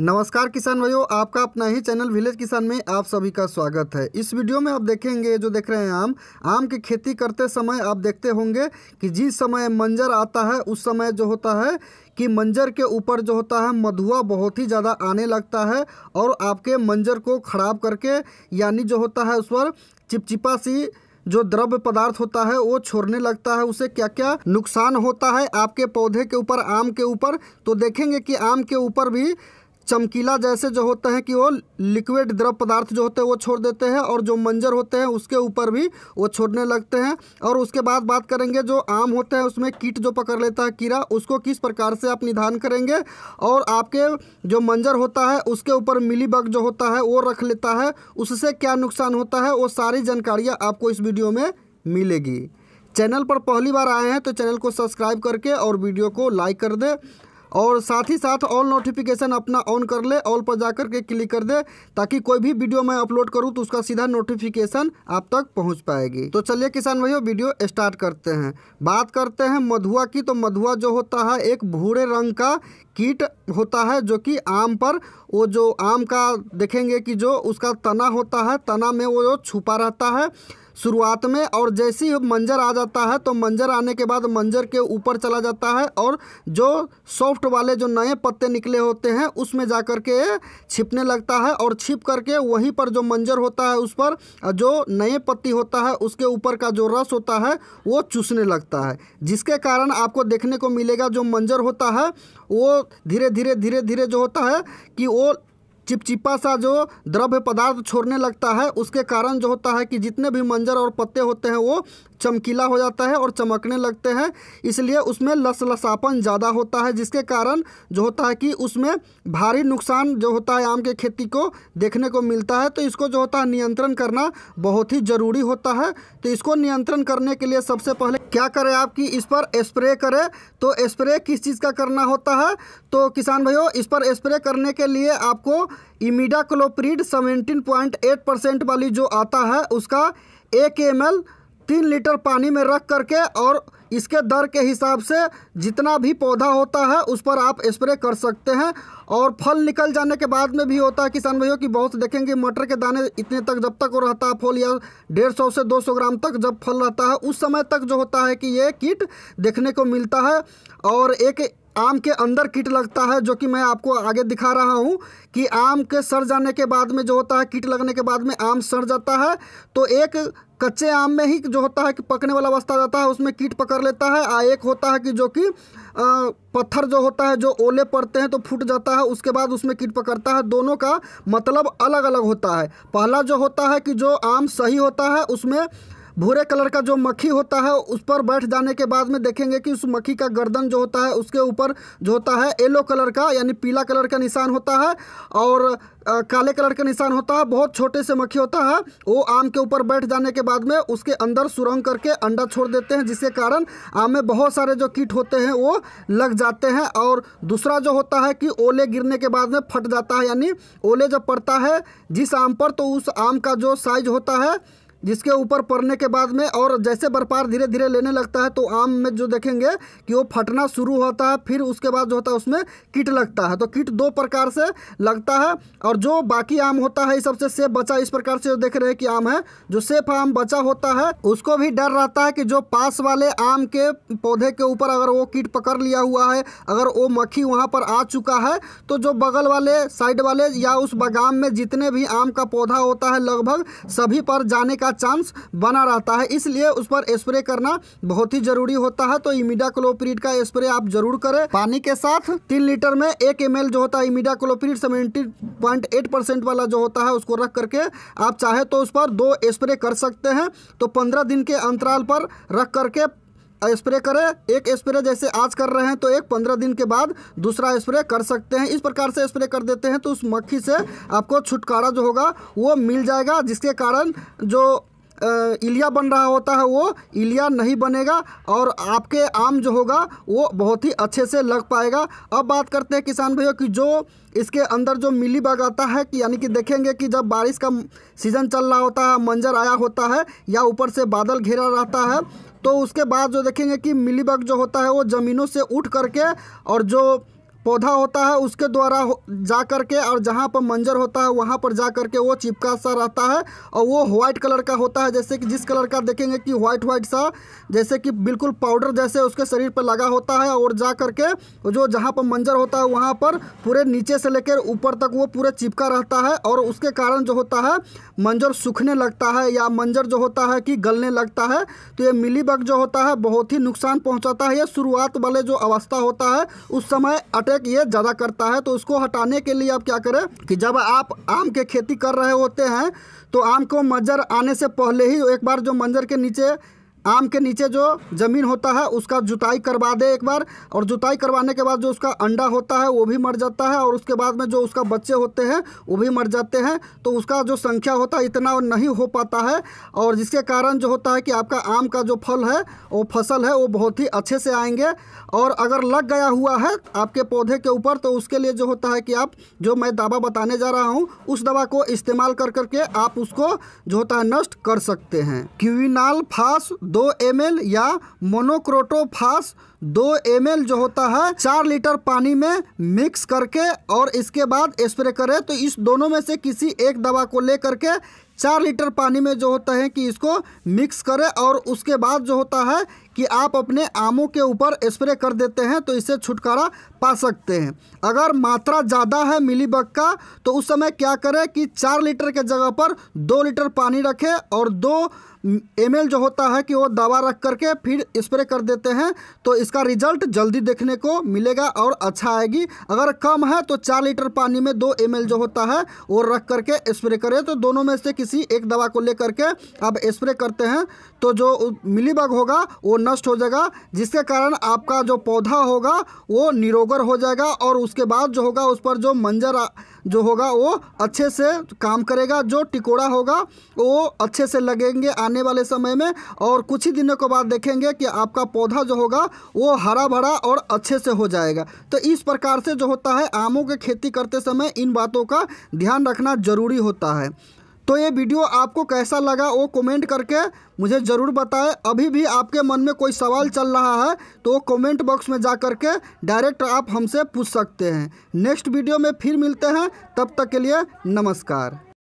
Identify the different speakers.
Speaker 1: नमस्कार किसान भाइयों आपका अपना ही चैनल विलेज किसान में आप सभी का स्वागत है इस वीडियो में आप देखेंगे जो देख रहे हैं आम आम की खेती करते समय आप देखते होंगे कि जिस समय मंजर आता है उस समय जो होता है कि मंजर के ऊपर जो होता है मधुआ बहुत ही ज़्यादा आने लगता है और आपके मंजर को ख़राब करके यानी जो होता है उस पर चिपचिपा सी जो द्रव्य पदार्थ होता है वो छोड़ने लगता है उसे क्या क्या नुकसान होता है आपके पौधे के ऊपर आम के ऊपर तो देखेंगे कि आम के ऊपर भी चमकीला जैसे जो होते हैं कि वो लिक्विड द्रव पदार्थ जो होते हैं वो छोड़ देते हैं और जो मंजर होते हैं उसके ऊपर भी वो छोड़ने लगते हैं और उसके बाद बात करेंगे जो आम होते हैं उसमें कीट जो पकड़ लेता है कीड़ा उसको किस प्रकार से आप निधान करेंगे और आपके जो मंजर होता है उसके ऊपर मिली बग जो होता है वो रख लेता है उससे क्या नुकसान होता है वो सारी जानकारियाँ आपको इस वीडियो में मिलेगी चैनल पर पहली बार आए हैं तो चैनल को सब्सक्राइब करके और वीडियो को लाइक कर दें और साथ ही साथ ऑल नोटिफिकेशन अपना ऑन कर ले ऑल पर जाकर के क्लिक कर दे ताकि कोई भी वीडियो मैं अपलोड करूँ तो उसका सीधा नोटिफिकेशन आप तक पहुँच पाएगी तो चलिए किसान भाइयों वीडियो स्टार्ट करते हैं बात करते हैं मधुआ की तो मधुआ जो होता है एक भूरे रंग का कीट होता है जो कि आम पर वो जो आम का देखेंगे कि जो उसका तना होता है तना में वो जो छुपा रहता है शुरुआत में और जैसे ही मंजर आ जाता है तो मंजर आने के बाद मंजर के ऊपर चला जाता है और जो सॉफ्ट वाले जो नए पत्ते निकले होते हैं उसमें जा कर के छिपने लगता है और छिप करके वहीं पर जो मंजर होता है उस पर जो नए पत्ती होता है उसके ऊपर का जो रस होता है वो चूसने लगता है जिसके कारण आपको देखने को मिलेगा जो मंजर होता है वो धीरे धीरे धीरे धीरे जो होता है कि वो चिपचिपा सा जो द्रव्य पदार्थ छोड़ने लगता है उसके कारण जो होता है कि जितने भी मंजर और पत्ते होते हैं वो चमकीला हो जाता है और चमकने लगते हैं इसलिए उसमें लसलसापन ज़्यादा होता है जिसके कारण जो होता है कि उसमें भारी नुकसान जो होता है आम के खेती को देखने को मिलता है तो इसको जो होता है नियंत्रण करना बहुत ही ज़रूरी होता है तो इसको नियंत्रण करने के लिए सबसे पहले क्या करें आप कि इस पर स्प्रे करें तो स्प्रे किस चीज़ का करना होता है तो किसान भाइयों इस पर स्प्रे करने के लिए आपको imidacloprid seventeen point eight percent वाली जो आता है उसका एक एम तीन लीटर पानी में रख करके और इसके दर के हिसाब से जितना भी पौधा होता है उस पर आप स्प्रे कर सकते हैं और फल निकल जाने के बाद में भी होता है किसान भाइयों की बहुत देखेंगे मटर के दाने इतने तक जब तक वो रहता है फल या डेढ़ सौ से दो सौ ग्राम तक जब फल रहता है उस समय तक जो होता है कि ये कीट देखने को मिलता है और एक आम के अंदर कीट लगता है जो कि मैं आपको आगे दिखा रहा हूँ कि आम के सड़ जाने के बाद में जो होता है कीट लगने के बाद में आम सड़ जाता है तो एक कच्चे आम में ही जो होता है कि पकने वाला अवस्था रहता है उसमें कीट पकड़ लेता है आ एक होता है कि जो कि पत्थर जो होता है जो ओले पड़ते हैं तो फूट जाता है उसके बाद उसमें कीट पकड़ता है दोनों का मतलब अलग अलग होता है पहला जो होता है कि जो आम सही होता है उसमें भूरे कलर का जो मक्खी होता है उस पर बैठ जाने के बाद में देखेंगे कि उस मक्खी का गर्दन जो होता है उसके ऊपर जो होता है येलो कलर का यानी पीला कलर का निशान होता है और आ, काले कलर का निशान होता है बहुत छोटे से मक्खी होता है वो आम के ऊपर बैठ जाने के बाद में उसके अंदर सुरंग करके अंडा छोड़ देते हैं जिसके कारण आम में बहुत सारे जो कीट होते हैं वो लग जाते हैं और दूसरा जो होता है कि ओले गिरने के बाद में फट जाता है यानी ओले जब पड़ता है जिस आम पर तो उस आम का जो साइज होता है जिसके ऊपर पड़ने के बाद में और जैसे बर्फार धीरे धीरे लेने लगता है तो आम में जो देखेंगे कि वो फटना शुरू होता है फिर उसके बाद जो होता है उसमें कीट लगता है तो कीट दो प्रकार से लगता है और जो बाकी आम होता है सबसे सेफ बचा इस प्रकार से जो देख रहे हैं कि आम है जो सेफ आम बचा होता है उसको भी डर रहता है कि जो पास वाले आम के पौधे के ऊपर अगर वो कीट पकड़ लिया हुआ है अगर वो मक्खी वहाँ पर आ चुका है तो जो बगल वाले साइड वाले या उस बागाम में जितने भी आम का पौधा होता है लगभग सभी पर जाने का चांस बना रहता है इसलिए उस पर स्प्रे करना बहुत ही जरूरी होता है तो इमिडा क्लोप्रीड का स्प्रे आप जरूर करें पानी के साथ तीन लीटर में एक एम जो होता है इमिडा क्लोप्रीड सेवेंटी वाला जो होता है उसको रख करके आप चाहे तो उस पर दो स्प्रे कर सकते हैं तो पंद्रह दिन के अंतराल पर रख करके स्प्रे करें एक स्प्रे जैसे आज कर रहे हैं तो एक पंद्रह दिन के बाद दूसरा स्प्रे कर सकते हैं इस प्रकार से स्प्रे कर देते हैं तो उस मक्खी से आपको छुटकारा जो होगा वो मिल जाएगा जिसके कारण जो इलिया बन रहा होता है वो इलिया नहीं बनेगा और आपके आम जो होगा वो बहुत ही अच्छे से लग पाएगा अब बात करते हैं किसान भैया कि जो इसके अंदर जो मिली बाग आता है कि यानी कि देखेंगे कि जब बारिश का सीज़न चल रहा होता है मंजर आया होता है या ऊपर से बादल घेरा रहता है तो उसके बाद जो देखेंगे कि मिलीबग जो होता है वो ज़मीनों से उठ करके और जो पौधा होता है उसके द्वारा जा कर के और जहाँ पर मंजर होता है वहाँ पर जा कर के वो चिपका सा रहता है और वो व्हाइट कलर का होता है जैसे कि जिस कलर का देखेंगे कि व्हाइट व्हाइट सा जैसे कि बिल्कुल पाउडर जैसे उसके शरीर पर लगा होता है और जा कर के जो जहाँ पर मंजर होता है वहाँ पर पूरे नीचे से लेकर ऊपर तक वो पूरे चिपका रहता है और उसके कारण जो होता है मंजर सूखने लगता है या मंजर जो होता है कि गलने लगता है तो ये मिली बग जो होता है बहुत ही नुकसान पहुँचाता है या शुरुआत वाले जो अवस्था होता है उस समय अटैक एक ये ज़्यादा करता है तो उसको हटाने के लिए आप क्या करें कि जब आप आम के खेती कर रहे होते हैं तो आम को मंजर आने से पहले ही एक बार जो मंजर के नीचे आम के नीचे जो ज़मीन होता है उसका जुताई करवा दे एक बार और जुताई करवाने के बाद जो उसका अंडा होता है वो भी मर जाता है और उसके बाद में जो उसका बच्चे होते हैं वो भी मर जाते हैं तो उसका जो संख्या होता है इतना नहीं हो पाता है और जिसके कारण जो होता है कि आपका आम का जो फल है वो फसल है वो बहुत ही अच्छे से आएंगे और अगर लग गया हुआ है आपके पौधे के ऊपर तो उसके लिए जो होता है कि आप जो मैं दवा बताने जा रहा हूँ उस दवा को इस्तेमाल कर करके आप उसको जो होता है नष्ट कर सकते हैं क्यूनाल फास दो एम या मोनोक्रोटोफास दो एम जो होता है चार लीटर पानी में मिक्स करके और इसके बाद स्प्रे करें तो इस दोनों में से किसी एक दवा को लेकर के चार लीटर पानी में जो होता है कि इसको मिक्स करें और उसके बाद जो होता है कि आप अपने आमों के ऊपर स्प्रे कर देते हैं तो इससे छुटकारा पा सकते हैं अगर मात्रा ज़्यादा है मिलीबग का तो उस समय क्या करें कि चार लीटर के जगह पर दो लीटर पानी रखें और दो एम जो होता है कि वो दवा रख करके फिर स्प्रे कर देते हैं तो इसका रिजल्ट जल्दी देखने को मिलेगा और अच्छा आएगी अगर कम है तो चार लीटर पानी में दो एम जो होता है वो रख करके स्प्रे करें तो दोनों में से किस किसी एक दवा को लेकर के आप स्प्रे करते हैं तो जो मिलीबग होगा वो नष्ट हो जाएगा जिसके कारण आपका जो पौधा होगा वो निरोगर हो जाएगा और उसके बाद जो होगा उस पर जो मंजर जो होगा वो अच्छे से काम करेगा जो टिकोड़ा होगा वो अच्छे से लगेंगे आने वाले समय में और कुछ ही दिनों के बाद देखेंगे कि आपका पौधा जो होगा वो हरा भरा और अच्छे से हो जाएगा तो इस प्रकार से जो होता है आमों की खेती करते समय इन बातों का ध्यान रखना ज़रूरी होता है तो ये वीडियो आपको कैसा लगा वो कमेंट करके मुझे ज़रूर बताएं अभी भी आपके मन में कोई सवाल चल रहा है तो वो कमेंट बॉक्स में जा करके डायरेक्ट आप हमसे पूछ सकते हैं नेक्स्ट वीडियो में फिर मिलते हैं तब तक के लिए नमस्कार